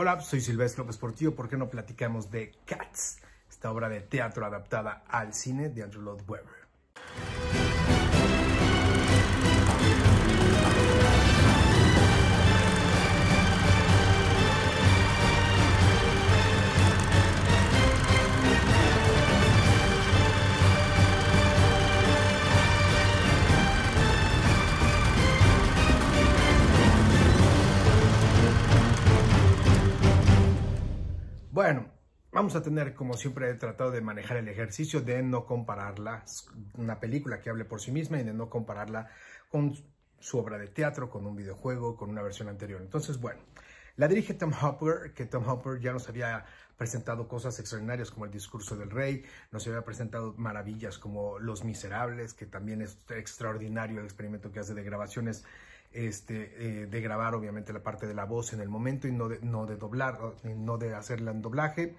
Hola, soy Silvestre López Portillo. ¿Por qué no platicamos de Cats? Esta obra de teatro adaptada al cine de Andrew Lloyd Webber. Bueno, vamos a tener, como siempre he tratado de manejar el ejercicio de no compararla, una película que hable por sí misma y de no compararla con su obra de teatro, con un videojuego, con una versión anterior. Entonces, bueno, la dirige Tom Hopper, que Tom Hopper ya nos había presentado cosas extraordinarias como El discurso del rey, nos había presentado maravillas como Los miserables, que también es extraordinario el experimento que hace de grabaciones este, eh, de grabar obviamente la parte de la voz en el momento y no de, no de doblar, eh, no de hacer el doblaje.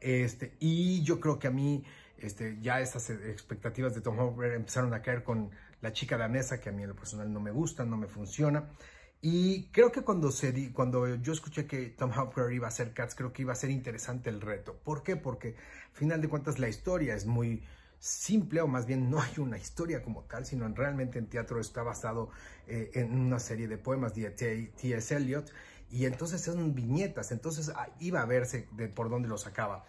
Este, y yo creo que a mí este, ya esas eh, expectativas de Tom Hopper empezaron a caer con la chica danesa, que a mí en lo personal no me gusta, no me funciona. Y creo que cuando, se cuando yo escuché que Tom Hopper iba a hacer Cats, creo que iba a ser interesante el reto. ¿Por qué? Porque final de cuentas la historia es muy, simple, o más bien no hay una historia como tal, sino realmente en teatro está basado eh, en una serie de poemas de T.S. Eliot, y entonces son viñetas, entonces ah, iba a verse por dónde lo sacaba.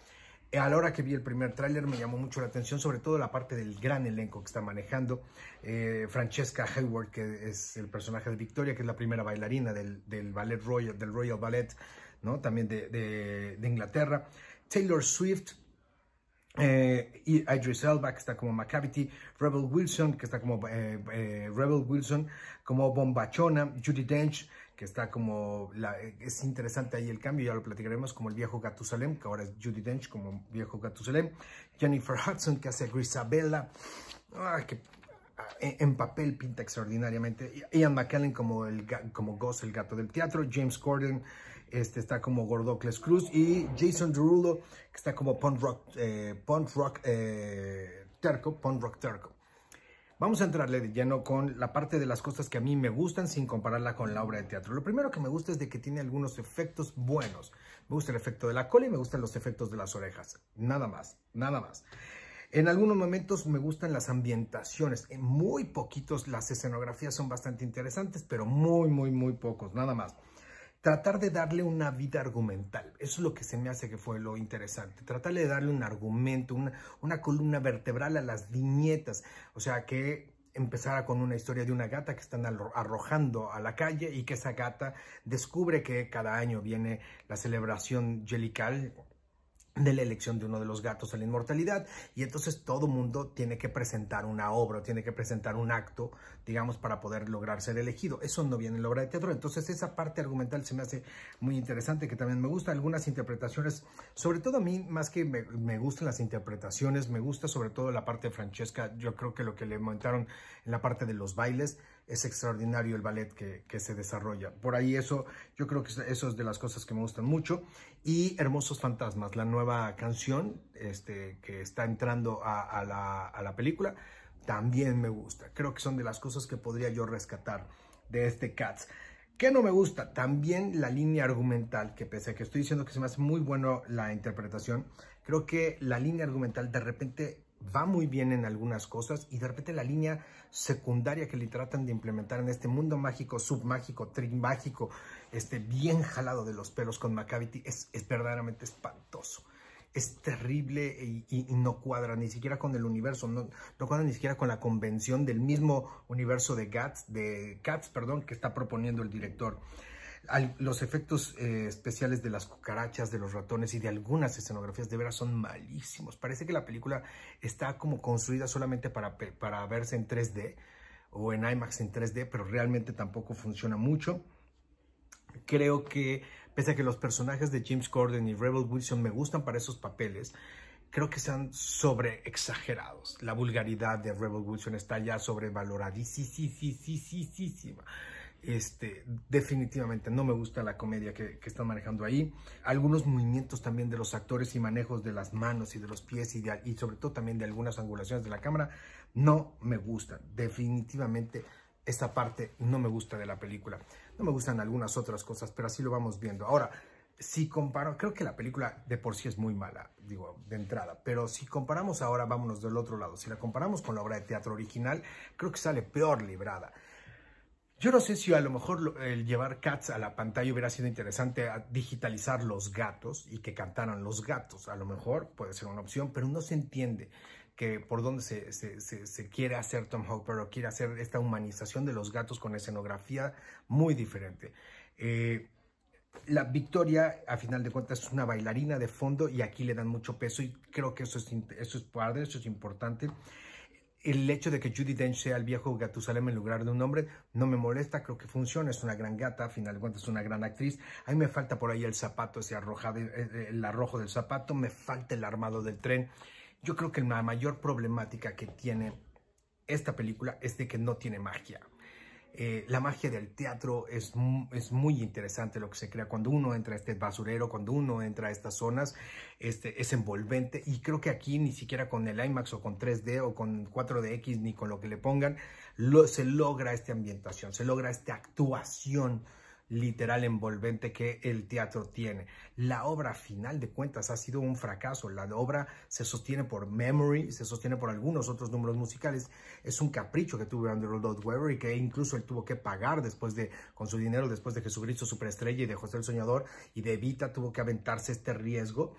Eh, a la hora que vi el primer tráiler me llamó mucho la atención, sobre todo la parte del gran elenco que está manejando. Eh, Francesca Hayward, que es el personaje de Victoria, que es la primera bailarina del, Ballet Royal, del Royal Ballet, ¿no? también de, de Inglaterra. Taylor Swift, eh, Idris Elba, que está como McCavity, Rebel Wilson, que está como eh, eh, Rebel Wilson, como Bombachona, Judy Dench, que está como, es interesante ahí el cambio, ya lo platicaremos, como el viejo Gatusalem, que ahora es Judy Dench como viejo Gatusalem, Jennifer Hudson, que hace Grisabella, ah, que ah, e, en papel pinta extraordinariamente, Ian McKellen como, el, como Ghost, el gato del teatro, James Corden, este está como Gordocles Cruz y Jason Derulo, que está como Punk Rock, eh, eh, punk rock Terco, Vamos a entrarle de lleno con la parte de las cosas que a mí me gustan sin compararla con la obra de teatro. Lo primero que me gusta es de que tiene algunos efectos buenos. Me gusta el efecto de la cola y me gustan los efectos de las orejas. Nada más, nada más. En algunos momentos me gustan las ambientaciones. En muy poquitos las escenografías son bastante interesantes, pero muy, muy, muy pocos, nada más tratar de darle una vida argumental. Eso es lo que se me hace que fue lo interesante. Tratar de darle un argumento, una, una columna vertebral a las viñetas. O sea, que empezara con una historia de una gata que están arrojando a la calle y que esa gata descubre que cada año viene la celebración yelical de la elección de uno de los gatos a la inmortalidad y entonces todo mundo tiene que presentar una obra, tiene que presentar un acto, digamos, para poder lograr ser elegido. Eso no viene en la obra de teatro, entonces esa parte argumental se me hace muy interesante, que también me gusta algunas interpretaciones, sobre todo a mí, más que me, gustan las interpretaciones, me gusta sobre todo la parte de Francesca, yo creo que lo que le montaron en la parte de los bailes, es extraordinario el ballet que, que, se desarrolla. Por ahí eso, yo creo que eso es de las cosas que me gustan mucho. Y Hermosos Fantasmas, la nueva canción este, que está entrando a, la, a la película también me gusta. Creo que son de las cosas que podría yo rescatar de este Cats. ¿Qué no me gusta? También la línea argumental, que pese a que estoy diciendo que se me hace muy bueno la interpretación, creo que la línea argumental de repente va muy bien en algunas cosas y de repente la línea secundaria que le tratan de implementar en este mundo mágico, submágico, trimágico, este bien jalado de los pelos con Macavity es, es verdaderamente espantoso es terrible y, no cuadra ni siquiera con el universo, no, cuadra ni siquiera con la convención del mismo universo de Gats, de Cats, perdón, que está proponiendo el director. los efectos eh, especiales de las cucarachas, de los ratones y de algunas escenografías de veras son malísimos. Parece que la película está como construida solamente para, para verse en 3D o en IMAX en 3D, pero realmente tampoco funciona mucho creo que, pese a que los personajes de James Corden y Rebel Wilson me gustan para esos papeles, creo que están sobre exagerados. La vulgaridad de Rebel Wilson está ya sobrevaloradísima. Este, definitivamente no me gusta la comedia que, están manejando ahí. Algunos movimientos también de los actores y manejos de las manos y de los pies y, y sobre todo también de algunas angulaciones de la cámara no me gustan. Definitivamente esta parte no me gusta de la película. No me gustan algunas otras cosas, pero así lo vamos viendo. Ahora, si comparo, creo que la película de por sí es muy mala, digo, de entrada, pero si comparamos ahora, vámonos del otro lado, si la comparamos con la obra de teatro original, creo que sale peor librada. Yo no sé si a lo mejor el llevar Cats a la pantalla hubiera sido interesante digitalizar los gatos y que cantaran los gatos. A lo mejor puede ser una opción, pero no se entiende que por donde se, quiere hacer Tom Hopper o quiere hacer esta humanización de los gatos con escenografía muy diferente. Eh, la Victoria, a final de cuentas, es una bailarina de fondo y aquí le dan mucho peso y creo que eso es, eso es padre, eso es importante. El hecho de que Judy Dench sea el viejo Gatusalem en lugar de un hombre no me molesta, creo que funciona, es una gran gata, a final de cuentas es una gran actriz. A mí me falta por ahí el zapato, ese eh, eh, el arrojo del zapato, me falta el armado del tren. Yo creo que la mayor problemática que tiene esta película es de que no tiene magia. Eh, la magia del teatro es, es, muy interesante lo que se crea cuando uno entra a este basurero, cuando uno entra a estas zonas, este, es envolvente y creo que aquí ni siquiera con el IMAX o con 3D o con 4DX ni con lo que le pongan, se logra esta ambientación, se logra esta actuación literal envolvente que el teatro tiene. La obra, final de cuentas, ha sido un fracaso. La obra se sostiene por Memory, se sostiene por algunos otros números musicales. Es un capricho que tuvo Andrew Lloyd Webber y que incluso él tuvo que pagar después de, con su dinero, después de Jesucristo Superestrella y de José el Soñador y de Vita tuvo que aventarse este riesgo.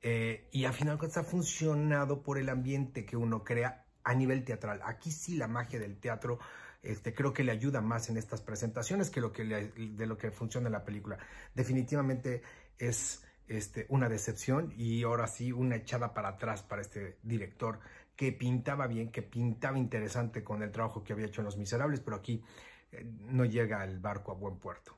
Eh, y al final ha funcionado por el ambiente que uno crea a nivel teatral. Aquí sí la magia del teatro este, creo que le ayuda más en estas presentaciones que, lo que de lo que funciona la película. Definitivamente es este, una decepción y ahora sí una echada para atrás para este director que pintaba bien, que pintaba interesante con el trabajo que había hecho en Los Miserables, pero aquí eh, no llega el barco a buen puerto.